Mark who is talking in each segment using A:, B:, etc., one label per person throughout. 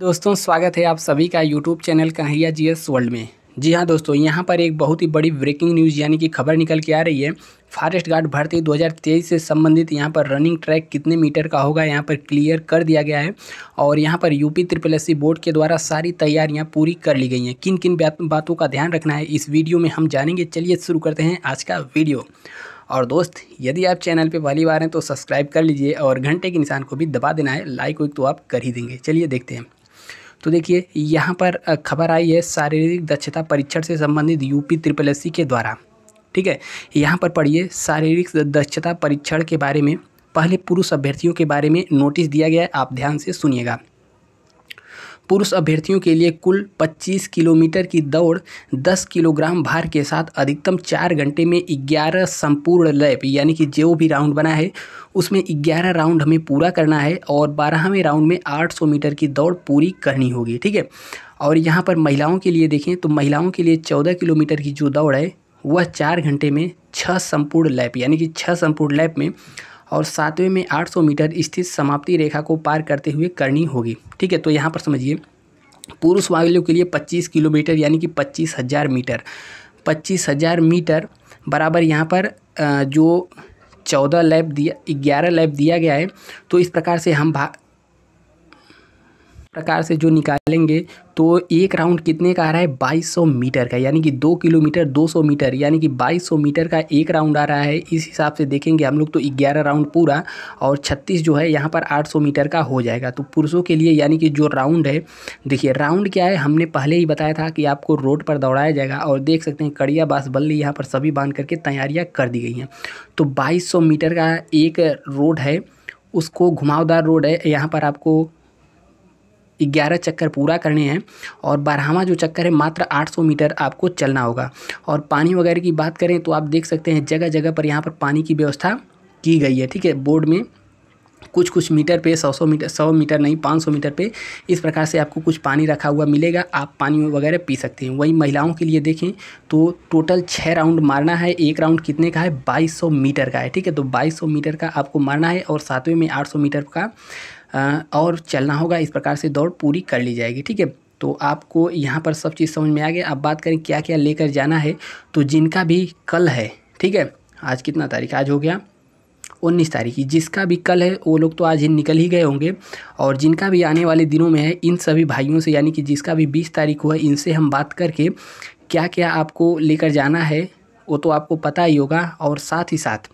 A: दोस्तों स्वागत है आप सभी का यूट्यूब चैनल कहैया जी एस वर्ल्ड में जी हाँ दोस्तों यहाँ पर एक बहुत ही बड़ी ब्रेकिंग न्यूज़ यानी कि खबर निकल के आ रही है फॉरेस्ट गार्ड भर्ती 2023 से संबंधित यहाँ पर रनिंग ट्रैक कितने मीटर का होगा यहाँ पर क्लियर कर दिया गया है और यहाँ पर यूपी त्रिपल एस बोर्ड के द्वारा सारी तैयारियाँ पूरी कर ली गई हैं किन किन बातों का ध्यान रखना है इस वीडियो में हम जानेंगे चलिए शुरू करते हैं आज का वीडियो और दोस्त यदि आप चैनल पर पहली बार हैं तो सब्सक्राइब कर लीजिए और घंटे के निशान को भी दबा देना है लाइक वाइक तो आप कर ही देंगे चलिए देखते हैं तो देखिए यहाँ पर खबर आई है शारीरिक दक्षता परीक्षण से संबंधित यूपी ट्रिपल एस के द्वारा ठीक है यहाँ पर पढ़िए शारीरिक दक्षता परीक्षण के बारे में पहले पुरुष अभ्यर्थियों के बारे में नोटिस दिया गया है आप ध्यान से सुनिएगा पुरुष अभ्यर्थियों के लिए कुल 25 किलोमीटर की दौड़ 10 किलोग्राम भार के साथ अधिकतम चार घंटे में 11 संपूर्ण लैप यानी कि जो भी राउंड बना है उसमें 11 राउंड हमें पूरा करना है और बारहवें राउंड में 800 मीटर की दौड़ पूरी करनी होगी ठीक है और यहाँ पर महिलाओं के लिए देखें तो महिलाओं के लिए चौदह किलोमीटर की जो दौड़ है वह चार घंटे में छः संपूर्ण लैप यानी कि छः संपूर्ण लैप में और सातवें में 800 मीटर स्थित समाप्ति रेखा को पार करते हुए करनी होगी ठीक है तो यहाँ पर समझिए पुरुष वालों के लिए 25 किलोमीटर यानी कि पच्चीस हज़ार मीटर पच्चीस हज़ार मीटर बराबर यहाँ पर जो चौदह लैब दिया ग्यारह लैब दिया गया है तो इस प्रकार से हम भाग प्रकार से जो निकालेंगे तो एक राउंड कितने का आ रहा है 2200 मीटर का यानी कि दो किलोमीटर 200 मीटर यानी कि 2200 मीटर का एक राउंड आ रहा है इस हिसाब से देखेंगे हम लोग तो 11 राउंड पूरा और 36 जो है यहाँ पर 800 मीटर का हो जाएगा तो पुरुषों के लिए यानी कि जो राउंड है देखिए राउंड क्या है हमने पहले ही बताया था कि आपको रोड पर दौड़ाया जाएगा और देख सकते हैं कड़िया बास बल्ली यहाँ पर सभी बांध करके तैयारियाँ कर दी गई हैं तो बाईस मीटर का एक रोड है उसको घुमावदार रोड है यहाँ पर आपको ग्यारह चक्कर पूरा करने हैं और बारहवा जो चक्कर है मात्र 800 मीटर आपको चलना होगा और पानी वगैरह की बात करें तो आप देख सकते हैं जगह जगह पर यहाँ पर पानी की व्यवस्था की गई है ठीक है बोर्ड में कुछ कुछ मीटर पे सौ सौ मीटर सौ मीटर नहीं पाँच सौ मीटर पे इस प्रकार से आपको कुछ पानी रखा हुआ मिलेगा आप पानी वगैरह पी सकते हैं वहीं महिलाओं के लिए देखें तो टोटल छः राउंड मारना है एक राउंड कितने का है बाईस सौ मीटर का है ठीक है तो बाईस सौ मीटर का आपको मारना है और सातवें में आठ सौ मीटर का और चलना होगा इस प्रकार से दौड़ पूरी कर ली जाएगी ठीक है तो आपको यहाँ पर सब चीज़ समझ में आ गया अब बात करें क्या क्या लेकर जाना है तो जिनका भी कल है ठीक है आज कितना तारीख आज हो गया उन्नीस तारीख की जिसका भी कल है वो लोग तो आज ही निकल ही गए होंगे और जिनका भी आने वाले दिनों में है इन सभी भाइयों से यानी कि जिसका भी बीस तारीख हुआ इनसे हम बात करके क्या क्या आपको लेकर जाना है वो तो आपको पता ही होगा और साथ ही साथ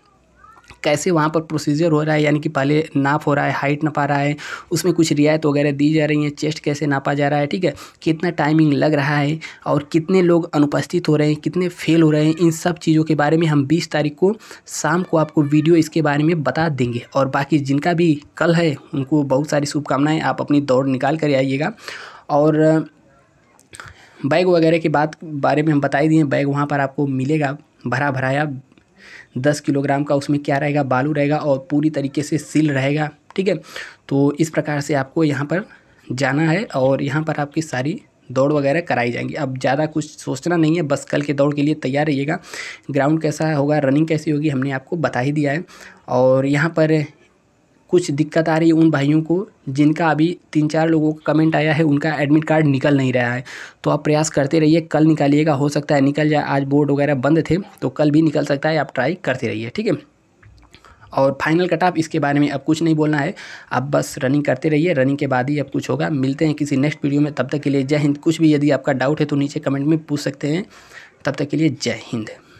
A: कैसे वहाँ पर प्रोसीजर हो रहा है यानी कि पहले नाप हो रहा है हाइट नपा रहा है उसमें कुछ रियायत वगैरह दी जा रही है चेस्ट कैसे नापा जा रहा है ठीक है कितना टाइमिंग लग रहा है और कितने लोग अनुपस्थित हो रहे हैं कितने फेल हो रहे हैं इन सब चीज़ों के बारे में हम बीस तारीख को शाम को आपको वीडियो इसके बारे में बता देंगे और बाकी जिनका भी कल है उनको बहुत सारी शुभकामनाएँ आप अपनी दौड़ निकाल कर आइएगा और बैग वगैरह के बात बारे में हम बता ही दिए बैग वहाँ पर आपको मिलेगा भरा भराया दस किलोग्राम का उसमें क्या रहेगा बालू रहेगा और पूरी तरीके से सील रहेगा ठीक है तो इस प्रकार से आपको यहाँ पर जाना है और यहाँ पर आपकी सारी दौड़ वगैरह कराई जाएंगी अब ज़्यादा कुछ सोचना नहीं है बस कल के दौड़ के लिए तैयार रहिएगा ग्राउंड कैसा होगा रनिंग कैसी होगी हमने आपको बता ही दिया है और यहाँ पर कुछ दिक्कत आ रही है उन भाइयों को जिनका अभी तीन चार लोगों का कमेंट आया है उनका एडमिट कार्ड निकल नहीं रहा है तो आप प्रयास करते रहिए कल निकालिएगा हो सकता है निकल जाए आज बोर्ड वगैरह बंद थे तो कल भी निकल सकता है आप ट्राई करते रहिए ठीक है और फाइनल कट ऑफ इसके बारे में अब कुछ नहीं बोलना है आप बस रनिंग करते रहिए रनिंग के बाद ही अब कुछ होगा मिलते हैं किसी नेक्स्ट वीडियो में तब तक के लिए जय हिंद कुछ भी यदि आपका डाउट है तो नीचे कमेंट में पूछ सकते हैं तब तक के लिए जय हिंद